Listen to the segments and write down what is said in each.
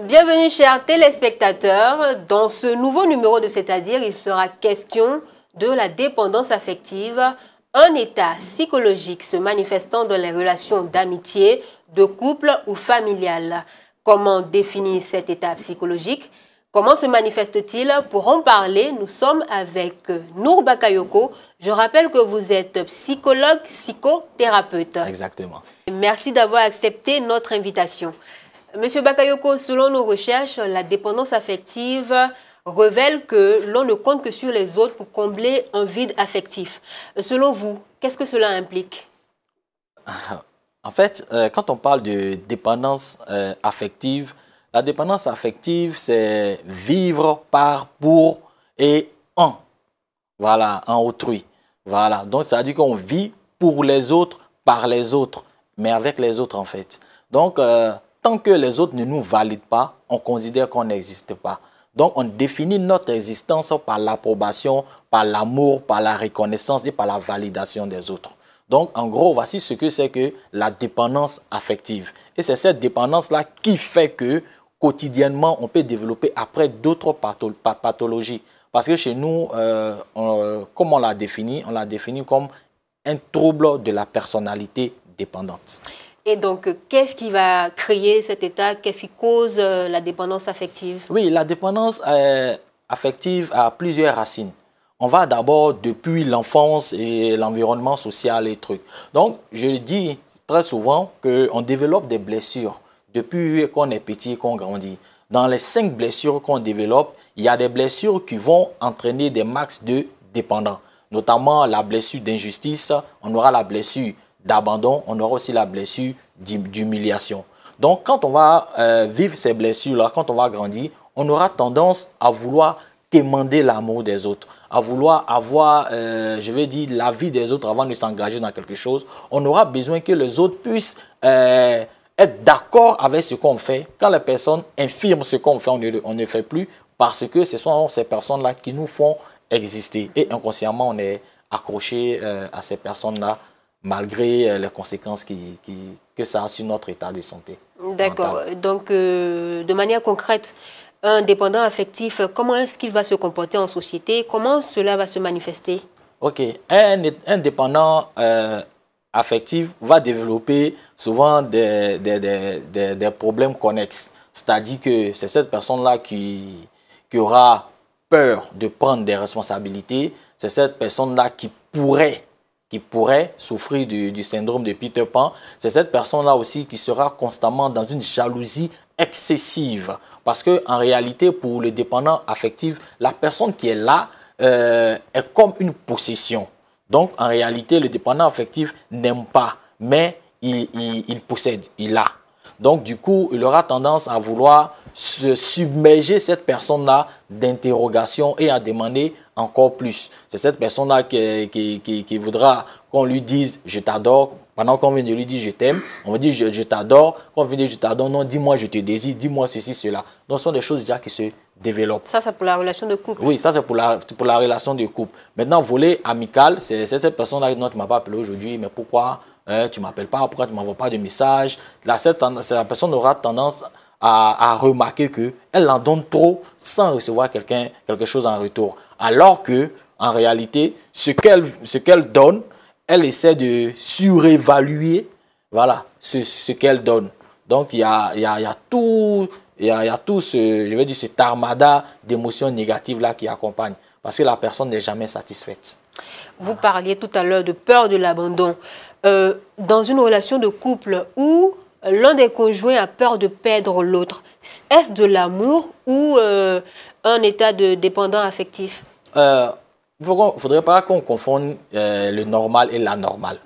Bienvenue chers téléspectateurs. Dans ce nouveau numéro de C'est-à-dire, il sera question de la dépendance affective, un état psychologique se manifestant dans les relations d'amitié, de couple ou familiale. Comment définir cet état psychologique Comment se manifeste-t-il Pour en parler, nous sommes avec Nour Bakayoko. Je rappelle que vous êtes psychologue, psychothérapeute. Exactement. Merci d'avoir accepté notre invitation. Monsieur Bakayoko, selon nos recherches, la dépendance affective révèle que l'on ne compte que sur les autres pour combler un vide affectif. Euh, selon vous, qu'est-ce que cela implique En fait, euh, quand on parle de dépendance euh, affective, la dépendance affective, c'est vivre par, pour et en. Voilà, en autrui. Voilà, donc ça veut dire qu'on vit pour les autres, par les autres, mais avec les autres en fait. Donc, tant que les autres ne nous valident pas, on considère qu'on n'existe pas. Donc on définit notre existence par l'approbation, par l'amour, par la reconnaissance et par la validation des autres. Donc en gros, voici ce que c'est que la dépendance affective. Et c'est cette dépendance-là qui fait que quotidiennement, on peut développer après d'autres pathologies. Parce que chez nous, euh, comme on l'a défini, on l'a défini comme un trouble de la personnalité dépendante. Et donc, euh, qu'est-ce qui va créer cet état Qu'est-ce qui cause euh, la dépendance affective Oui, la dépendance euh, affective a plusieurs racines. On va d'abord depuis l'enfance et l'environnement social et trucs. Donc, je dis très souvent qu'on développe des blessures depuis qu'on est petit, qu'on grandit. Dans les cinq blessures qu'on développe, il y a des blessures qui vont entraîner des max de dépendants, notamment la blessure d'injustice, on aura la blessure d'abandon, on aura aussi la blessure d'humiliation. Donc quand on va euh, vivre ces blessures-là, quand on va grandir, on aura tendance à vouloir demander l'amour des autres, à vouloir avoir, euh, je vais dire, la vie des autres avant de s'engager dans quelque chose. On aura besoin que les autres puissent euh, être d'accord avec ce qu'on fait. Quand les personnes infirment ce qu'on fait, on ne, on fait plus parce que ce sont ces personnes-là qui nous font exister. Et inconsciemment, on est accroché à ces personnes-là malgré euh, les conséquences que ça a sur notre état de santé. D'accord. Donc, euh, de manière concrète, un dépendant affectif, euh, comment est-ce qu'il va se comporter en société Comment cela va se manifester Ok. Un, un dépendant affectif va développer souvent des, problèmes connexes. C'est-à-dire que c'est cette personne-là qui aura peur de prendre des responsabilités. C'est cette personne-là qui pourrait qui pourrait souffrir du, syndrome de Peter Pan, c'est cette personne-là aussi qui sera constamment dans une jalousie excessive. Parce que en réalité, pour le dépendant affectif, la personne qui est là euh, est comme une possession. Donc, en réalité, le dépendant affectif n'aime pas, mais il, possède, il a. Donc, du coup, il aura tendance à vouloir se submerger cette personne-là d'interrogation et à demander encore plus. C'est cette personne-là qui, qui, voudra qu'on lui dise je t'adore. Pendant qu'on vient de lui dire je t'aime, on va dire je, je t'adore. Quand on vient de dire je t'adore, non, dis-moi je te désire, dis-moi ceci, cela. Donc ce sont des choses déjà qui se développent. Ça, c'est pour la relation de couple. Oui, ça, c'est pour la, pour la relation de couple. Maintenant, voler amical, c'est cette personne-là, non, tu ne m'as pas appelé aujourd'hui, mais pourquoi hein, tu ne m'appelles pas, pourquoi tu ne m'envoies pas de message. Là, cette, la personne aura tendance à, remarqué remarquer qu'elle en donne trop sans recevoir quelqu'un, quelque chose en retour. Alors que, en réalité, ce qu'elle, ce qu'elle donne, elle essaie de surévaluer voilà, ce, qu'elle donne. Donc, il y a, y, a, y a tout, il y tout ce, je veux dire, cette armada d'émotions négatives là qui accompagne. Parce que la personne n'est jamais satisfaite. Vous parliez tout à l'heure de peur de l'abandon. Euh, dans une relation de couple où l'un des conjoints a peur de perdre l'autre. Est-ce de l'amour ou euh, un état de dépendant affectif Il euh, ne faudrait pas qu'on confonde euh, le normal et l'anormal.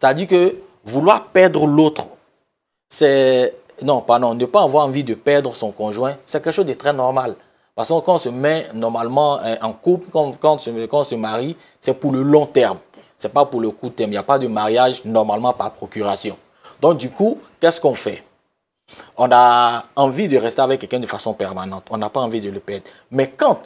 C'est-à-dire que vouloir perdre l'autre, c'est... Non, pardon, ne pas avoir envie de perdre son conjoint, c'est quelque chose de très normal. Parce que quand on se met normalement en couple, quand, quand, on, se, quand on se marie, c'est pour le long terme. Ce n'est pas pour le court terme. Il n'y a pas de mariage normalement par procuration. Donc du coup, qu'est-ce qu'on fait On a envie de rester avec quelqu'un de façon permanente. On n'a pas envie de le perdre. Mais quand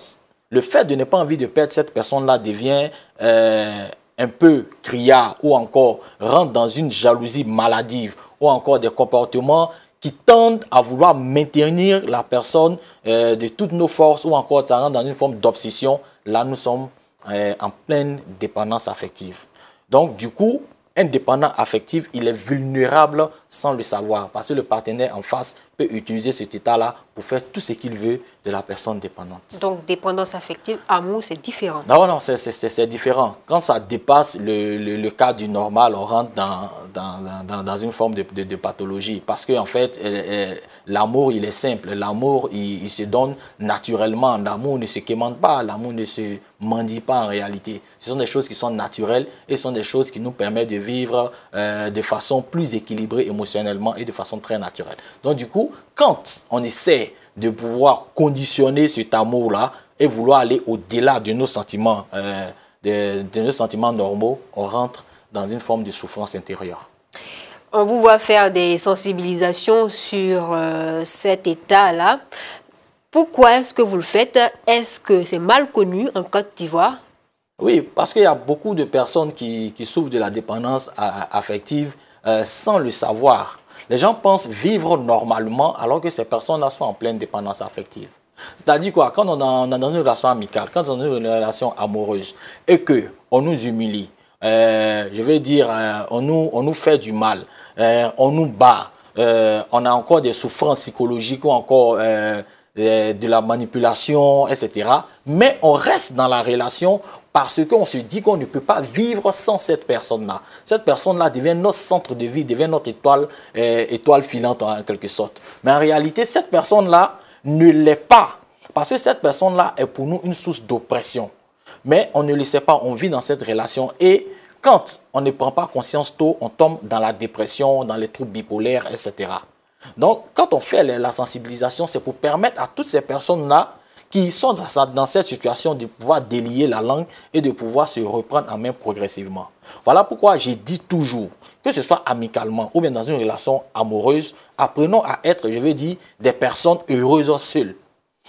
le fait de ne pas envie de perdre cette personne-là devient euh, un peu criard ou encore rentre dans une jalousie maladive ou encore des comportements qui tendent à vouloir maintenir la personne euh, de toutes nos forces ou encore ça rentre dans une forme d'obsession, là nous sommes euh, en pleine dépendance affective. Donc du coup, indépendant affectif, il est vulnérable sans le savoir parce que le partenaire en face peut utiliser cet état-là pour faire tout ce qu'il veut de la personne dépendante. Donc dépendance affective, amour, c'est différent. Non, non, c'est différent. Quand ça dépasse le, le, cas du normal, on rentre dans, dans, dans, une forme de, de, pathologie parce qu'en en fait, l'amour, il est simple. L'amour, il, se donne naturellement. L'amour ne se quémande pas, l'amour ne se mendie pas en réalité. Ce sont des choses qui sont naturelles et ce sont des choses qui nous permettent de vivre euh, de façon plus équilibrée émotionnellement et de façon très naturelle. Donc du coup, quand on essaie de pouvoir conditionner cet amour-là et vouloir aller au-delà de nos sentiments, euh, de, nos sentiments normaux, on rentre dans une forme de souffrance intérieure. On vous voit faire des sensibilisations sur euh, cet état-là. Pourquoi est-ce que vous le faites Est-ce que c'est mal connu en Côte d'Ivoire oui, parce qu'il y a beaucoup de personnes qui, qui souffrent de la dépendance affective euh, sans le savoir. Les gens pensent vivre normalement alors que ces personnes-là sont en pleine dépendance affective. C'est-à-dire quoi Quand on est dans une relation amicale, quand on est dans une relation amoureuse et que on nous humilie, euh, je veux dire, euh, on, nous, on nous fait du mal, on nous bat, on a encore des souffrances psychologiques ou encore de la manipulation, etc. Mais on reste dans la relation parce qu'on se dit qu'on ne peut pas vivre sans cette personne-là. Cette personne-là devient notre centre de vie, devient notre étoile, euh, étoile filante en quelque sorte. Mais en réalité, cette personne-là ne l'est pas. Parce que cette personne-là est pour nous une source d'oppression. Mais on ne le sait pas, on vit dans cette relation et quand on ne prend pas conscience tôt, on tombe dans la dépression, dans les troubles bipolaires, etc. Donc, quand on fait la sensibilisation, c'est pour permettre à toutes ces personnes-là qui sont dans cette situation de pouvoir délier la langue et de pouvoir se reprendre en main progressivement. Voilà pourquoi j'ai dit toujours, que ce soit amicalement ou bien dans une relation amoureuse, apprenons à être, je veux dire, des personnes heureuses seules.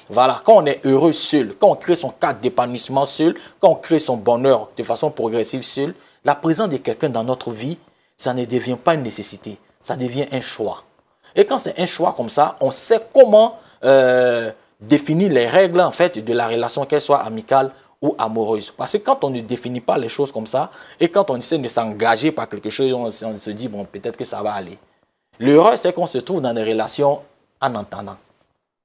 Voilà, quand on est heureux seul, quand on crée son cadre d'épanouissement seul, quand on crée son bonheur de façon progressive seul, la présence de quelqu'un dans notre vie, ça ne devient pas une nécessité, ça devient un choix. Et quand c'est un choix comme ça, on sait comment euh, définir les règles en fait de la relation, qu'elle soit amicale ou amoureuse. Parce que quand on ne définit pas les choses comme ça, et quand on essaie de s'engager par quelque chose, on, se dit, bon, peut-être que ça va aller. L'erreur, c'est qu'on se trouve dans des relations en entendant.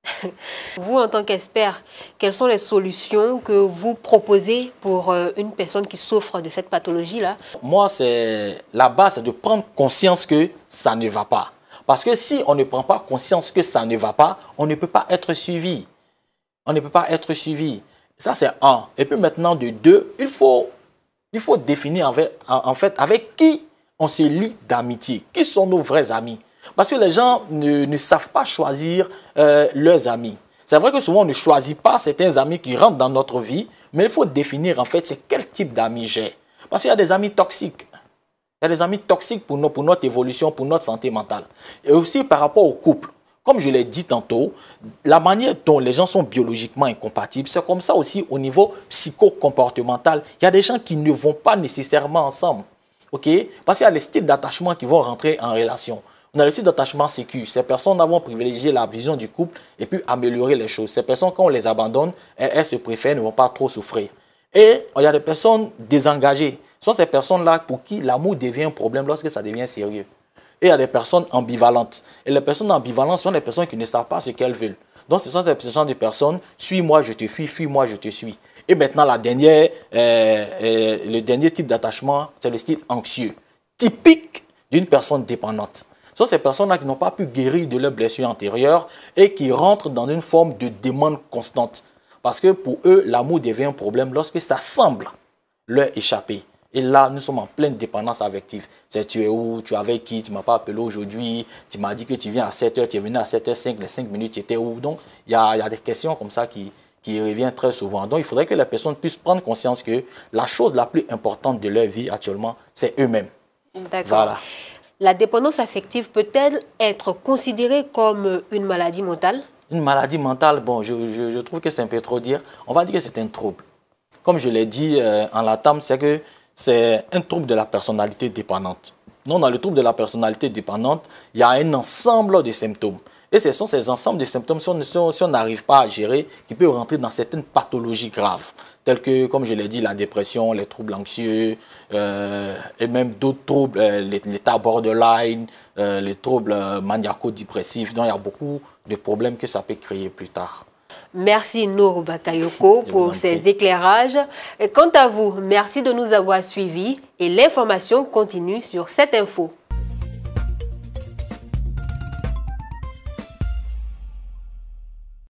Vous, en tant qu'expert, quelles sont les solutions que vous proposez pour euh, une personne qui souffre de cette pathologie-là Moi, c'est la base c'est de prendre conscience que ça ne va pas. Parce que si on ne prend pas conscience que ça ne va pas, on ne peut pas être suivi. On ne peut pas être suivi. Ça, c'est un. Et puis maintenant, de deux, il faut, il faut définir avec, en fait avec qui on se lie d'amitié. Qui sont nos vrais amis Parce que les gens ne, savent pas choisir euh, leurs amis. C'est vrai que souvent, on ne choisit pas certains amis qui rentrent dans notre vie, mais il faut définir en fait c'est quel type d'amis j'ai. Parce qu'il y a des amis toxiques. Il y a des amis toxiques pour, nous, pour notre évolution, pour notre santé mentale. Et aussi par rapport au couple. Comme je l'ai dit tantôt, la manière dont les gens sont biologiquement incompatibles, c'est comme ça aussi au niveau psychocomportemental. Il y a des gens qui ne vont pas nécessairement ensemble. ok Parce qu'il y a les styles d'attachement qui vont rentrer en relation. On a le style d'attachement sécu. Ces personnes vont privilégier la vision du couple et puis améliorer les choses. Ces personnes, quand on les abandonne, elles se préfèrent, ne vont pas trop souffrir. Et il y a des personnes désengagées. Ce sont ces personnes-là pour qui l'amour devient un problème lorsque ça devient sérieux. Et il y a des personnes ambivalentes. Et les personnes ambivalentes sont les personnes qui ne savent pas ce qu'elles veulent. Donc ce sont ces de personnes, suis-moi, je te fuis, fuis-moi, je te suis. Et maintenant, la dernière, euh, euh, le dernier type d'attachement, c'est le style anxieux, typique d'une personne dépendante. Ce sont ces personnes-là qui n'ont pas pu guérir de leurs blessures antérieures et qui rentrent dans une forme de demande constante. Parce que pour eux, l'amour devient un problème lorsque ça semble leur échapper. Et là, nous sommes en pleine dépendance affective. C'est tu es où, tu es avec qui, tu ne m'as pas appelé aujourd'hui, tu m'as dit que tu viens à 7h, tu es venu à 7 h 5 les 5 minutes, tu étais où. Donc, il y a, des questions comme ça qui, reviennent très souvent. Donc, il faudrait que les personnes puissent prendre conscience que la chose la plus importante de leur vie actuellement, c'est eux-mêmes. D'accord. Voilà. La dépendance affective peut-elle être considérée comme une maladie mentale Une maladie mentale, bon, je, trouve que c'est un peu trop dire. On va dire que c'est un trouble. Comme je l'ai dit euh, en la c'est que c'est un trouble de la personnalité dépendante. Non, dans le trouble de la personnalité dépendante, il y a un ensemble de symptômes. Et ce sont ces ensembles de symptômes, si on n'arrive pas à gérer, qui peuvent rentrer dans certaines pathologies graves, telles que, comme je l'ai dit, la dépression, les troubles anxieux, euh, et même d'autres troubles, euh, l'état borderline, euh, les troubles maniaco-dépressifs. Donc, il y a beaucoup de problèmes que ça peut créer plus tard. Merci Nour Bakayoko pour ces éclairages. Et quant à vous, merci de nous avoir suivis et l'information continue sur cette info.